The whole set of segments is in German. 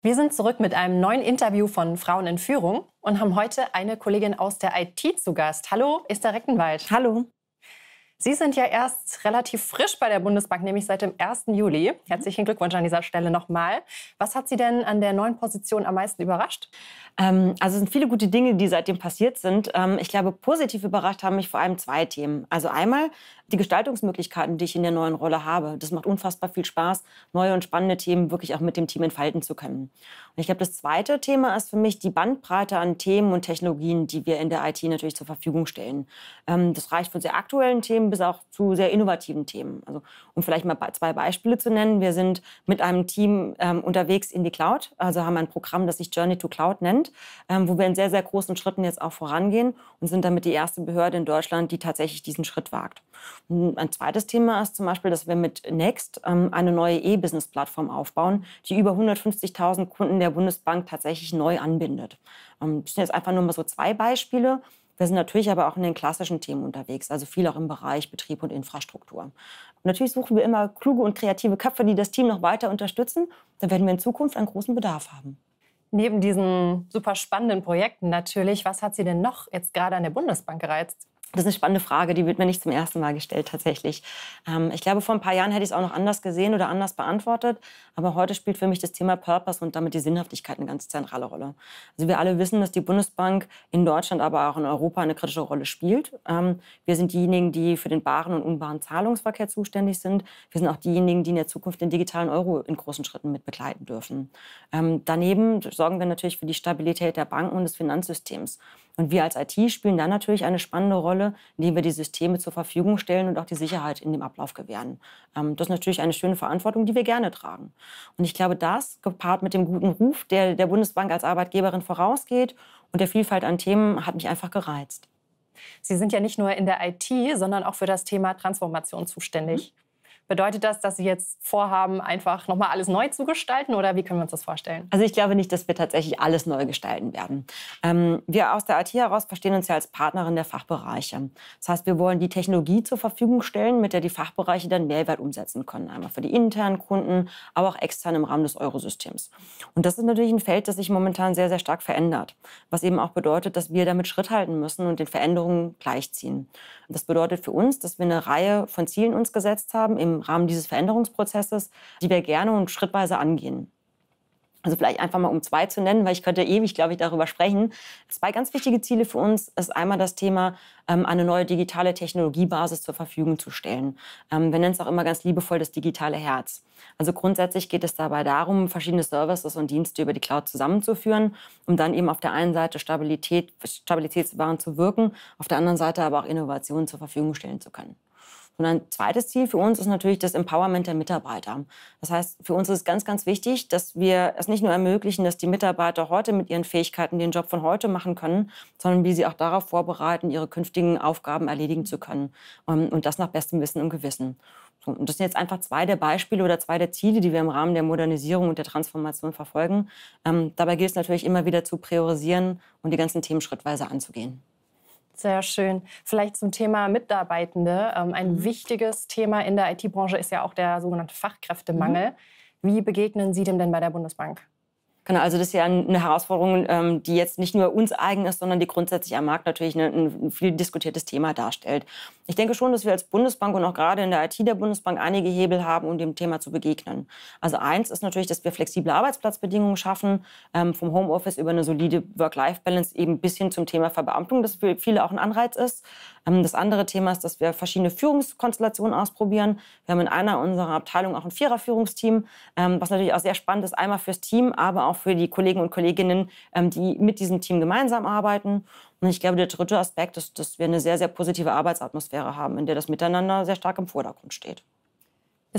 Wir sind zurück mit einem neuen Interview von Frauen in Führung und haben heute eine Kollegin aus der IT zu Gast. Hallo, Esther Reckenwald. Hallo. Sie sind ja erst relativ frisch bei der Bundesbank, nämlich seit dem 1. Juli. Mhm. Herzlichen Glückwunsch an dieser Stelle nochmal. Was hat Sie denn an der neuen Position am meisten überrascht? Ähm, also es sind viele gute Dinge, die seitdem passiert sind. Ähm, ich glaube, positiv überrascht haben mich vor allem zwei Themen. Also einmal die Gestaltungsmöglichkeiten, die ich in der neuen Rolle habe. Das macht unfassbar viel Spaß, neue und spannende Themen wirklich auch mit dem Team entfalten zu können. Und ich glaube, das zweite Thema ist für mich die Bandbreite an Themen und Technologien, die wir in der IT natürlich zur Verfügung stellen. Ähm, das reicht von sehr aktuellen Themen bis auch zu sehr innovativen Themen. Also, um vielleicht mal zwei Beispiele zu nennen. Wir sind mit einem Team ähm, unterwegs in die Cloud, also haben ein Programm, das sich Journey to Cloud nennt, ähm, wo wir in sehr, sehr großen Schritten jetzt auch vorangehen und sind damit die erste Behörde in Deutschland, die tatsächlich diesen Schritt wagt. Hm, ein zweites Thema ist zum Beispiel, dass wir mit Next ähm, eine neue E-Business-Plattform aufbauen, die über 150.000 Kunden der Bundesbank tatsächlich neu anbindet. Ähm, das sind jetzt einfach nur mal so zwei Beispiele. Wir sind natürlich aber auch in den klassischen Themen unterwegs, also viel auch im Bereich Betrieb und Infrastruktur. Und natürlich suchen wir immer kluge und kreative Köpfe, die das Team noch weiter unterstützen. Da werden wir in Zukunft einen großen Bedarf haben. Neben diesen super spannenden Projekten natürlich, was hat Sie denn noch jetzt gerade an der Bundesbank gereizt? Das ist eine spannende Frage, die wird mir nicht zum ersten Mal gestellt tatsächlich. Ähm, ich glaube, vor ein paar Jahren hätte ich es auch noch anders gesehen oder anders beantwortet. Aber heute spielt für mich das Thema Purpose und damit die Sinnhaftigkeit eine ganz zentrale Rolle. Also wir alle wissen, dass die Bundesbank in Deutschland, aber auch in Europa eine kritische Rolle spielt. Ähm, wir sind diejenigen, die für den baren und unbaren Zahlungsverkehr zuständig sind. Wir sind auch diejenigen, die in der Zukunft den digitalen Euro in großen Schritten mit begleiten dürfen. Ähm, daneben sorgen wir natürlich für die Stabilität der Banken und des Finanzsystems. Und wir als IT spielen dann natürlich eine spannende Rolle, indem wir die Systeme zur Verfügung stellen und auch die Sicherheit in dem Ablauf gewähren. Ähm, das ist natürlich eine schöne Verantwortung, die wir gerne tragen. Und ich glaube, das gepaart mit dem guten Ruf, der der Bundesbank als Arbeitgeberin vorausgeht und der Vielfalt an Themen, hat mich einfach gereizt. Sie sind ja nicht nur in der IT, sondern auch für das Thema Transformation zuständig. Mhm. Bedeutet das, dass Sie jetzt vorhaben, einfach nochmal alles neu zu gestalten oder wie können wir uns das vorstellen? Also ich glaube nicht, dass wir tatsächlich alles neu gestalten werden. Ähm, wir aus der IT heraus verstehen uns ja als Partnerin der Fachbereiche. Das heißt, wir wollen die Technologie zur Verfügung stellen, mit der die Fachbereiche dann Mehrwert umsetzen können. Einmal für die internen Kunden, aber auch extern im Rahmen des Eurosystems. Und das ist natürlich ein Feld, das sich momentan sehr, sehr stark verändert. Was eben auch bedeutet, dass wir damit Schritt halten müssen und den Veränderungen gleichziehen. das bedeutet für uns, dass wir eine Reihe von Zielen uns gesetzt haben im Rahmen dieses Veränderungsprozesses, die wir gerne und schrittweise angehen. Also vielleicht einfach mal um zwei zu nennen, weil ich könnte ewig, glaube ich, darüber sprechen. Zwei ganz wichtige Ziele für uns ist einmal das Thema, ähm, eine neue digitale Technologiebasis zur Verfügung zu stellen. Ähm, wir nennen es auch immer ganz liebevoll das digitale Herz. Also grundsätzlich geht es dabei darum, verschiedene Services und Dienste über die Cloud zusammenzuführen, um dann eben auf der einen Seite Stabilität, Stabilitätswahren zu wirken, auf der anderen Seite aber auch Innovationen zur Verfügung stellen zu können. Und ein zweites Ziel für uns ist natürlich das Empowerment der Mitarbeiter. Das heißt, für uns ist es ganz, ganz wichtig, dass wir es nicht nur ermöglichen, dass die Mitarbeiter heute mit ihren Fähigkeiten den Job von heute machen können, sondern wie sie auch darauf vorbereiten, ihre künftigen Aufgaben erledigen zu können. Ähm, und das nach bestem Wissen und Gewissen. Und das sind jetzt einfach zwei der Beispiele oder zwei der Ziele, die wir im Rahmen der Modernisierung und der Transformation verfolgen. Ähm, dabei gilt es natürlich immer wieder zu priorisieren und die ganzen Themen schrittweise anzugehen. Sehr schön. Vielleicht zum Thema Mitarbeitende. Ähm, ein mhm. wichtiges Thema in der IT-Branche ist ja auch der sogenannte Fachkräftemangel. Mhm. Wie begegnen Sie dem denn bei der Bundesbank? Genau, also das ist ja eine Herausforderung, ähm, die jetzt nicht nur uns eigen ist, sondern die grundsätzlich am Markt natürlich ne, ein viel diskutiertes Thema darstellt. Ich denke schon, dass wir als Bundesbank und auch gerade in der IT der Bundesbank einige Hebel haben, um dem Thema zu begegnen. Also eins ist natürlich, dass wir flexible Arbeitsplatzbedingungen schaffen, ähm, vom Homeoffice über eine solide Work-Life-Balance eben bis hin zum Thema Verbeamtung, das für viele auch ein Anreiz ist. Ähm, das andere Thema ist, dass wir verschiedene Führungskonstellationen ausprobieren. Wir haben in einer unserer Abteilungen auch ein Vierer-Führungsteam, ähm, was natürlich auch sehr spannend ist, einmal fürs Team, aber auch für die Kollegen und Kolleginnen, ähm, die mit diesem Team gemeinsam arbeiten. Und ich glaube, der dritte Aspekt ist, dass wir eine sehr, sehr positive Arbeitsatmosphäre haben, in der das Miteinander sehr stark im Vordergrund steht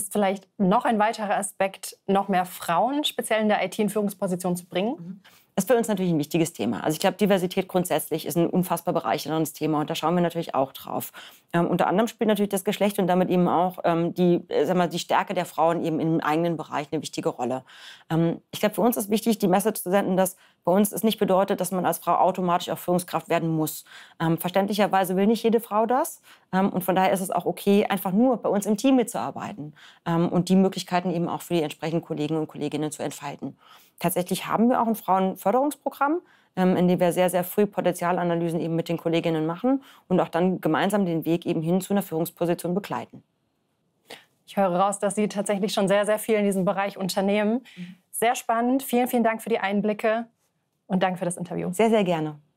ist vielleicht noch ein weiterer Aspekt, noch mehr Frauen speziell in der IT in Führungsposition zu bringen? Mhm. Das ist für uns natürlich ein wichtiges Thema. Also ich glaube, Diversität grundsätzlich ist ein unfassbar bereicherndes Thema und da schauen wir natürlich auch drauf. Ähm, unter anderem spielt natürlich das Geschlecht und damit eben auch ähm, die, äh, sag mal, die Stärke der Frauen eben im eigenen Bereich eine wichtige Rolle. Ähm, ich glaube, für uns ist wichtig, die Message zu senden, dass bei uns ist nicht bedeutet, dass man als Frau automatisch auch Führungskraft werden muss. Ähm, verständlicherweise will nicht jede Frau das. Ähm, und von daher ist es auch okay, einfach nur bei uns im Team mitzuarbeiten ähm, und die Möglichkeiten eben auch für die entsprechenden Kollegen und Kolleginnen zu entfalten. Tatsächlich haben wir auch ein Frauenförderungsprogramm, ähm, in dem wir sehr, sehr früh Potenzialanalysen eben mit den Kolleginnen machen und auch dann gemeinsam den Weg eben hin zu einer Führungsposition begleiten. Ich höre raus, dass Sie tatsächlich schon sehr, sehr viel in diesem Bereich unternehmen. Mhm. Sehr spannend. Vielen, vielen Dank für die Einblicke. Und danke für das Interview. Sehr, sehr gerne.